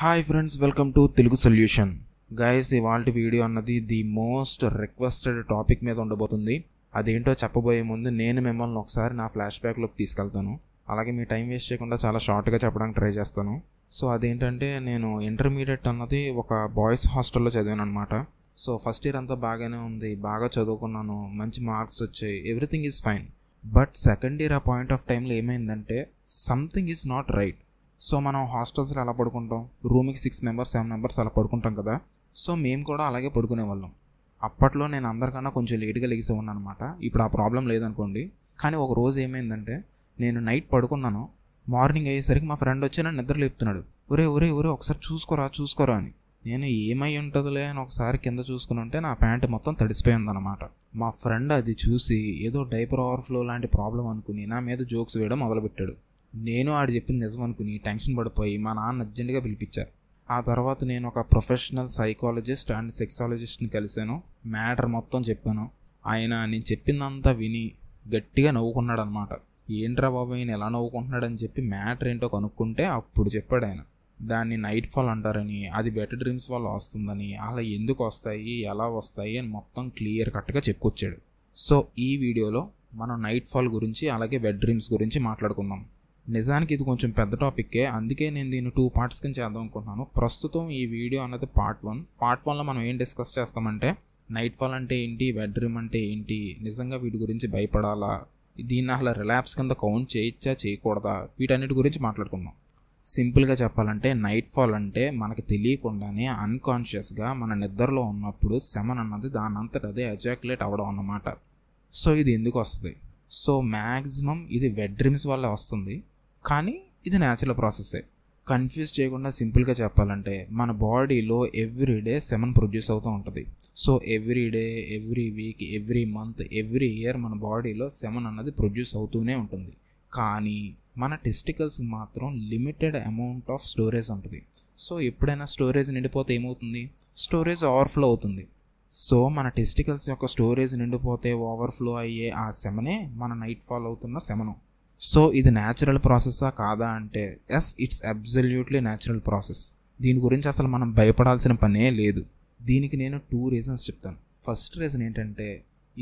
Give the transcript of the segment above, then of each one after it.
hi friends welcome to Telugu solution guys ఇవాళ video అన్నది the most requested topic మీద ఉండబోతుంది అదేంటో చెప్పబోయే ముందు నేను మిమ్మల్ని ఒకసారి నా ఫ్లాష్ బ్యాక్లోకి తీసుకెళ్తాను అలాగే మీ టైం వేస్ట్ చేయకుండా చాలా షార్ట్గా చెప్పడానికి ట్రై చేస్తాను సో అదేంటంటే నేను ఇంటర్మీడియట్ అన్నది ఒక బాయ్స్ హాస్టల్లో చదివాను అనమాట సో ఫస్ట్ ఇయర్ అంతా బాగానే ఉంది బాగా చదువుకున్నాను మంచి మార్క్స్ వచ్చాయి everything is fine but second year ఆ పాయింట్ ఆఫ్ టైంలో ఏమైందంటే something is not right so మనం హాస్టల్స్లో ఎలా పడుకుంటాం రూమ్కి సిక్స్ మెంబర్స్ సెవెన్ మెంబర్స్ అలా పడుకుంటాం కదా సో మేము కూడా అలాగే పడుకునే వాళ్ళం అప్పట్లో నేను అందరికన్నా కొంచెం లేట్గా లెగిసి అనమాట ఇప్పుడు ఆ ప్రాబ్లం లేదనుకోండి కానీ ఒక రోజు ఏమైందంటే నేను నైట్ పడుకున్నాను మార్నింగ్ అయ్యేసరికి మా ఫ్రెండ్ వచ్చి నన్ను నిద్ర లేపుతున్నాడు ఒరే ఒరే ఒరే ఒకసారి చూసుకోరా చూసుకోరా అని నేను ఏమై ఉంటుందిలే అని ఒకసారి కింద చూసుకుని ఉంటే నా ప్యాంట్ మొత్తం తడిసిపోయి ఉందన్నమాట మా ఫ్రెండ్ అది చూసి ఏదో డైపర్ ఓవర్ఫ్లో లాంటి ప్రాబ్లం అనుకుని నా మీద జోక్స్ వేయడం మొదలుపెట్టాడు నేను ఆడు చెప్పింది నిజం అనుకుని టెన్షన్ పడిపోయి మా నాన్న అర్జెంటుగా పిలిపించారు ఆ తర్వాత నేను ఒక ప్రొఫెషనల్ సైకాలజిస్ట్ అండ్ సెక్సాలజిస్ట్ని కలిశాను మ్యాటర్ మొత్తం చెప్పాను ఆయన నేను చెప్పిందంతా విని గట్టిగా నవ్వుకున్నాడు అనమాట ఏంట్రా బాబు ఆయన ఎలా నవ్వుకుంటున్నాడని చెప్పి మ్యాటర్ ఏంటో కనుక్కుంటే అప్పుడు చెప్పాడు ఆయన దాన్ని నైట్ ఫాల్ అంటారని అది వెట డ్రీమ్స్ వల్ల వస్తుందని అలా ఎందుకు వస్తాయి ఎలా వస్తాయి అని మొత్తం క్లియర్ కట్గా చెప్పుకొచ్చాడు సో ఈ వీడియోలో మనం నైట్ ఫాల్ గురించి అలాగే వెట్ డ్రీమ్స్ గురించి మాట్లాడుకుందాం నిజానికి ఇది కొంచెం పెద్ద టాపిక్కే అందుకే నేను దీన్ని టూ పార్ట్స్ కింద చేద్దాం అనుకుంటున్నాను ప్రస్తుతం ఈ వీడియో అన్నది పార్ట్ వన్ పార్ట్ వన్లో మనం ఏం డిస్కస్ చేస్తామంటే నైట్ ఫాల్ అంటే ఏంటి బెడ్రూమ్ అంటే ఏంటి నిజంగా వీటి గురించి భయపడాలా దీన్ని అసలు రిలాప్స్ కింద కౌంట్ చేయొచ్చా చేయకూడదా వీటన్నిటి గురించి మాట్లాడుకుందాం సింపుల్గా చెప్పాలంటే నైట్ ఫాల్ అంటే మనకు తెలియకుండానే అన్కాన్షియస్గా మన నిద్రలో ఉన్నప్పుడు శమన్ అన్నది దానంతట అదే ఎజాక్యులేట్ అవ్వడం అన్నమాట సో ఇది ఎందుకు వస్తుంది సో మ్యాక్సిమం ఇది వెడ్ వల్ల వస్తుంది కానీ ఇది న్యాచురల్ ప్రాసెస్సే కన్ఫ్యూజ్ చేయకుండా సింపుల్గా చెప్పాలంటే మన బాడీలో ఎవ్రీ డే సెమన్ ప్రొడ్యూస్ అవుతూ ఉంటుంది so every day every week every month every year మన బాడీలో సెమన్ అన్నది ప్రొడ్యూస్ అవుతూనే ఉంటుంది కానీ మన టెస్టికల్స్ మాత్రం లిమిటెడ్ అమౌంట్ ఆఫ్ స్టోరేజ్ ఉంటుంది సో ఎప్పుడైనా స్టోరేజ్ నిండిపోతే ఏమవుతుంది స్టోరేజ్ ఓవర్ఫ్లో అవుతుంది సో మన టెస్టికల్స్ యొక్క స్టోరేజ్ నిండిపోతే ఓవర్ఫ్లో అయ్యే ఆ సెమనే మన నైట్ ఫాల్ అవుతున్న సెమనం సో ఇది న్యాచురల్ ప్రాసెసా కాదా అంటే yes it's absolutely natural process దీని గురించి అసలు మనం భయపడాల్సిన పనే లేదు దీనికి నేను టూ రీజన్స్ చెప్తాను ఫస్ట్ రీజన్ ఏంటంటే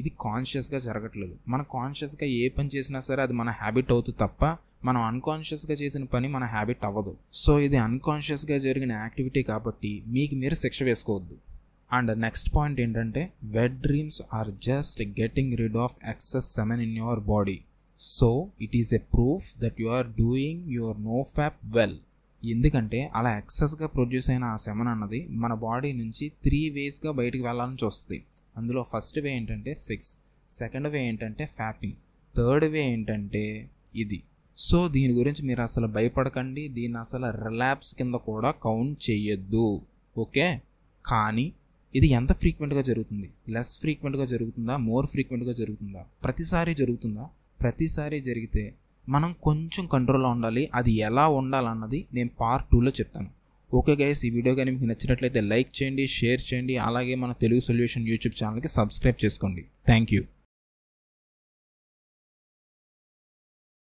ఇది కాన్షియస్గా జరగట్లేదు మనం కాన్షియస్గా ఏ పని చేసినా సరే అది మన హ్యాబిట్ అవుతుంది తప్ప మనం అన్కాన్షియస్గా చేసిన పని మన హ్యాబిట్ అవ్వదు సో ఇది అన్కాన్షియస్గా జరిగిన యాక్టివిటీ కాబట్టి మీకు మీరు శిక్ష వేసుకోవద్దు అండ్ నెక్స్ట్ పాయింట్ ఏంటంటే wet dreams are just getting rid of excess semen in your body so it is a proof that you are doing your no fap well ఎందుకంటే అలా ఎక్సెస్గా ప్రొడ్యూస్ అయిన ఆ సెమన్ అన్నది మన బాడీ నుంచి three వేస్గా బయటికి వెళ్ళాలని చూస్తుంది అందులో ఫస్ట్ వే ఏంటంటే సెక్స్ సెకండ్ వే ఏంటంటే ఫ్యాపింగ్ థర్డ్ వే ఏంటంటే ఇది సో దీని గురించి మీరు అసలు భయపడకండి దీన్ని అసలు రిలాప్స్ కింద కూడా కౌంట్ చేయొద్దు ఓకే కానీ ఇది ఎంత ఫ్రీక్వెంట్గా జరుగుతుంది లెస్ ఫ్రీక్వెంట్గా జరుగుతుందా మోర్ ఫ్రీక్వెంట్గా జరుగుతుందా ప్రతిసారి జరుగుతుందా ప్రతిసారి జరిగితే మనం కొంచెం కంట్రోల్లో ఉండాలి అది ఎలా ఉండాలన్నది నేను పార్ట్ టూలో చెప్తాను ఓకే గైస్ ఈ వీడియో కానీ మీకు నచ్చినట్లయితే లైక్ చేయండి షేర్ చేయండి అలాగే మన తెలుగు సొల్యూషన్ యూట్యూబ్ ఛానల్కి సబ్స్క్రైబ్ చేసుకోండి థ్యాంక్ యూ